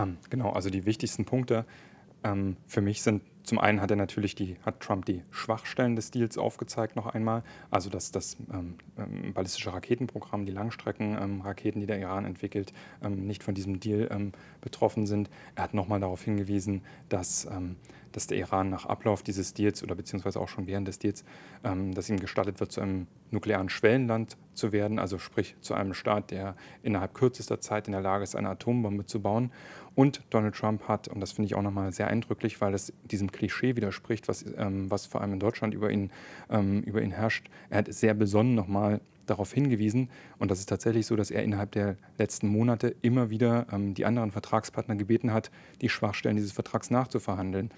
Ähm, genau, also die wichtigsten Punkte ähm, für mich sind zum einen hat er natürlich die, hat Trump die Schwachstellen des Deals aufgezeigt noch einmal, also dass das ähm, ähm, ballistische Raketenprogramm, die Langstreckenraketen, ähm, die der Iran entwickelt, ähm, nicht von diesem Deal ähm, betroffen sind. Er hat nochmal darauf hingewiesen, dass ähm, dass der Iran nach Ablauf dieses Deals oder beziehungsweise auch schon während des Deals, ähm, dass ihm gestattet wird, zu einem nuklearen Schwellenland zu werden, also sprich zu einem Staat, der innerhalb kürzester Zeit in der Lage ist, eine Atombombe zu bauen. Und Donald Trump hat, und das finde ich auch nochmal sehr eindrücklich, weil es diesem Klischee widerspricht, was, ähm, was vor allem in Deutschland über ihn, ähm, über ihn herrscht, er hat sehr besonnen nochmal darauf hingewiesen. Und das ist tatsächlich so, dass er innerhalb der letzten Monate immer wieder ähm, die anderen Vertragspartner gebeten hat, die Schwachstellen dieses Vertrags nachzuverhandeln.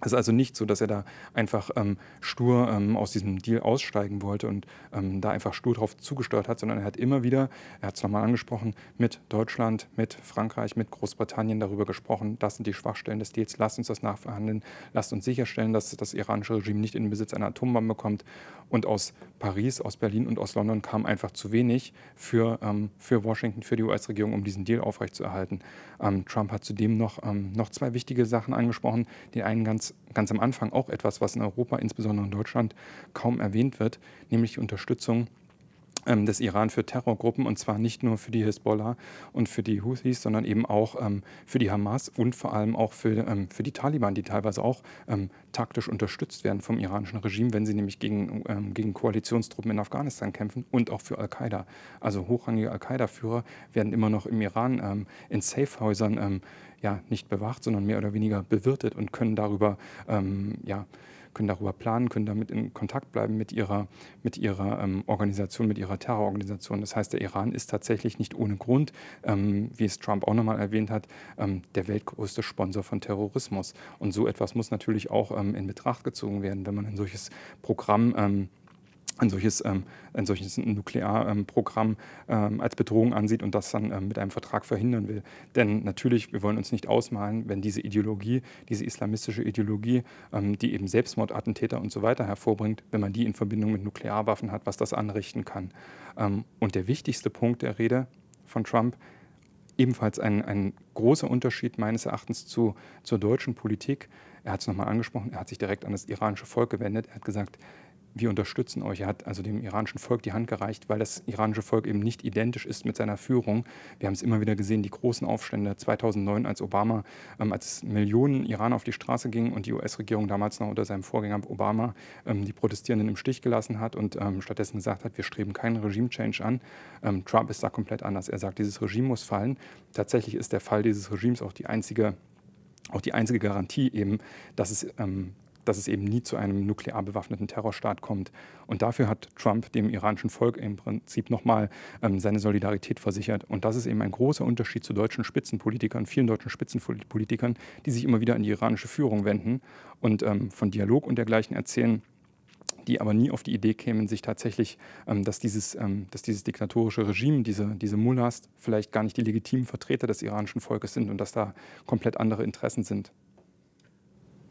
Es ist also nicht so, dass er da einfach ähm, stur ähm, aus diesem Deal aussteigen wollte und ähm, da einfach stur drauf zugesteuert hat, sondern er hat immer wieder, er hat es nochmal angesprochen, mit Deutschland, mit Frankreich, mit Großbritannien darüber gesprochen, das sind die Schwachstellen des Deals, lasst uns das nachverhandeln, lasst uns sicherstellen, dass das iranische Regime nicht in den Besitz einer Atombombe kommt. Und aus Paris, aus Berlin und aus London kam einfach zu wenig für, ähm, für Washington, für die US-Regierung, um diesen Deal aufrechtzuerhalten. Ähm, Trump hat zudem noch, ähm, noch zwei wichtige Sachen angesprochen. Den einen ganz, ganz am Anfang auch etwas, was in Europa, insbesondere in Deutschland, kaum erwähnt wird, nämlich die Unterstützung ähm, des Iran für Terrorgruppen und zwar nicht nur für die Hisbollah und für die Houthis, sondern eben auch ähm, für die Hamas und vor allem auch für, ähm, für die Taliban, die teilweise auch ähm, taktisch unterstützt werden vom iranischen Regime, wenn sie nämlich gegen, ähm, gegen Koalitionstruppen in Afghanistan kämpfen und auch für Al-Qaida. Also hochrangige Al-Qaida-Führer werden immer noch im Iran ähm, in Safehäusern ja, nicht bewacht, sondern mehr oder weniger bewirtet und können darüber ja, können darüber planen, können damit in Kontakt bleiben mit ihrer, mit ihrer ähm, Organisation, mit ihrer Terrororganisation. Das heißt, der Iran ist tatsächlich nicht ohne Grund, ähm, wie es Trump auch nochmal erwähnt hat, ähm, der weltgrößte Sponsor von Terrorismus. Und so etwas muss natürlich auch ähm, in Betracht gezogen werden, wenn man ein solches Programm ähm, ein solches, ähm, ein solches Nuklearprogramm ähm, als Bedrohung ansieht und das dann ähm, mit einem Vertrag verhindern will. Denn natürlich, wir wollen uns nicht ausmalen, wenn diese Ideologie, diese islamistische Ideologie, ähm, die eben Selbstmordattentäter und so weiter hervorbringt, wenn man die in Verbindung mit Nuklearwaffen hat, was das anrichten kann. Ähm, und der wichtigste Punkt der Rede von Trump, ebenfalls ein, ein großer Unterschied meines Erachtens zu, zur deutschen Politik, er hat es nochmal angesprochen, er hat sich direkt an das iranische Volk gewendet, er hat gesagt, wir unterstützen euch. Er hat also dem iranischen Volk die Hand gereicht, weil das iranische Volk eben nicht identisch ist mit seiner Führung. Wir haben es immer wieder gesehen, die großen Aufstände 2009, als Obama, ähm, als Millionen Iraner auf die Straße gingen und die US-Regierung damals noch unter seinem Vorgänger Obama ähm, die Protestierenden im Stich gelassen hat und ähm, stattdessen gesagt hat, wir streben keinen Regime-Change an. Ähm, Trump ist da komplett anders. Er sagt, dieses Regime muss fallen. Tatsächlich ist der Fall dieses Regimes auch die einzige auch die einzige Garantie eben, dass es ähm, dass es eben nie zu einem nuklear bewaffneten Terrorstaat kommt. Und dafür hat Trump dem iranischen Volk im Prinzip nochmal ähm, seine Solidarität versichert. Und das ist eben ein großer Unterschied zu deutschen Spitzenpolitikern, vielen deutschen Spitzenpolitikern, die sich immer wieder an die iranische Führung wenden und ähm, von Dialog und dergleichen erzählen die aber nie auf die Idee kämen, sich tatsächlich, ähm, dass, dieses, ähm, dass dieses diktatorische Regime, diese, diese Mullahs vielleicht gar nicht die legitimen Vertreter des iranischen Volkes sind und dass da komplett andere Interessen sind.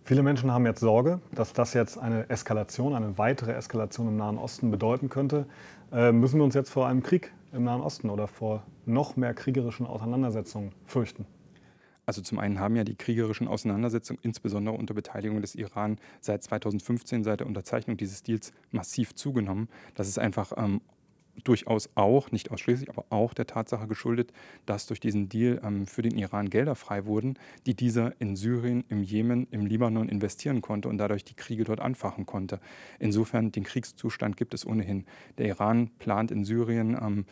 Viele Menschen haben jetzt Sorge, dass das jetzt eine Eskalation, eine weitere Eskalation im Nahen Osten bedeuten könnte. Äh, müssen wir uns jetzt vor einem Krieg im Nahen Osten oder vor noch mehr kriegerischen Auseinandersetzungen fürchten? Also zum einen haben ja die kriegerischen Auseinandersetzungen, insbesondere unter Beteiligung des Iran, seit 2015, seit der Unterzeichnung dieses Deals massiv zugenommen. Das ist einfach ähm, durchaus auch, nicht ausschließlich, aber auch der Tatsache geschuldet, dass durch diesen Deal ähm, für den Iran Gelder frei wurden, die dieser in Syrien, im Jemen, im Libanon investieren konnte und dadurch die Kriege dort anfachen konnte. Insofern, den Kriegszustand gibt es ohnehin. Der Iran plant in Syrien. Ähm,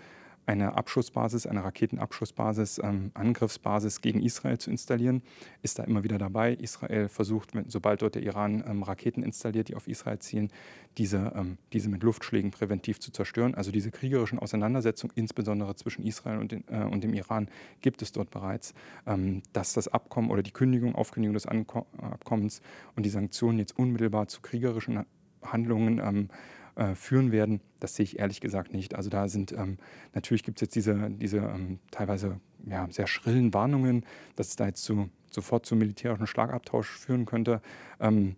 eine Abschussbasis, eine Raketenabschussbasis, ähm, Angriffsbasis gegen Israel zu installieren, ist da immer wieder dabei. Israel versucht, sobald dort der Iran ähm, Raketen installiert, die auf Israel zielen, diese, ähm, diese mit Luftschlägen präventiv zu zerstören. Also diese kriegerischen Auseinandersetzungen, insbesondere zwischen Israel und, den, äh, und dem Iran, gibt es dort bereits. Ähm, dass das Abkommen oder die Kündigung, Aufkündigung des Anko Abkommens und die Sanktionen jetzt unmittelbar zu kriegerischen Handlungen ähm, äh, führen werden. Das sehe ich ehrlich gesagt nicht. Also da sind ähm, natürlich gibt es jetzt diese, diese ähm, teilweise ja, sehr schrillen Warnungen, dass es da jetzt zu, sofort zu militärischen Schlagabtausch führen könnte. Ähm,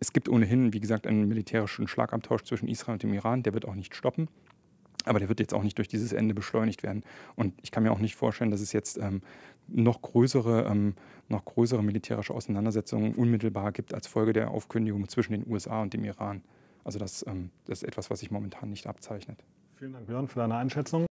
es gibt ohnehin, wie gesagt, einen militärischen Schlagabtausch zwischen Israel und dem Iran. Der wird auch nicht stoppen. Aber der wird jetzt auch nicht durch dieses Ende beschleunigt werden. Und ich kann mir auch nicht vorstellen, dass es jetzt ähm, noch, größere, ähm, noch größere militärische Auseinandersetzungen unmittelbar gibt als Folge der Aufkündigung zwischen den USA und dem Iran. Also das, ähm, das ist etwas, was sich momentan nicht abzeichnet. Vielen Dank, Björn, für deine Einschätzung.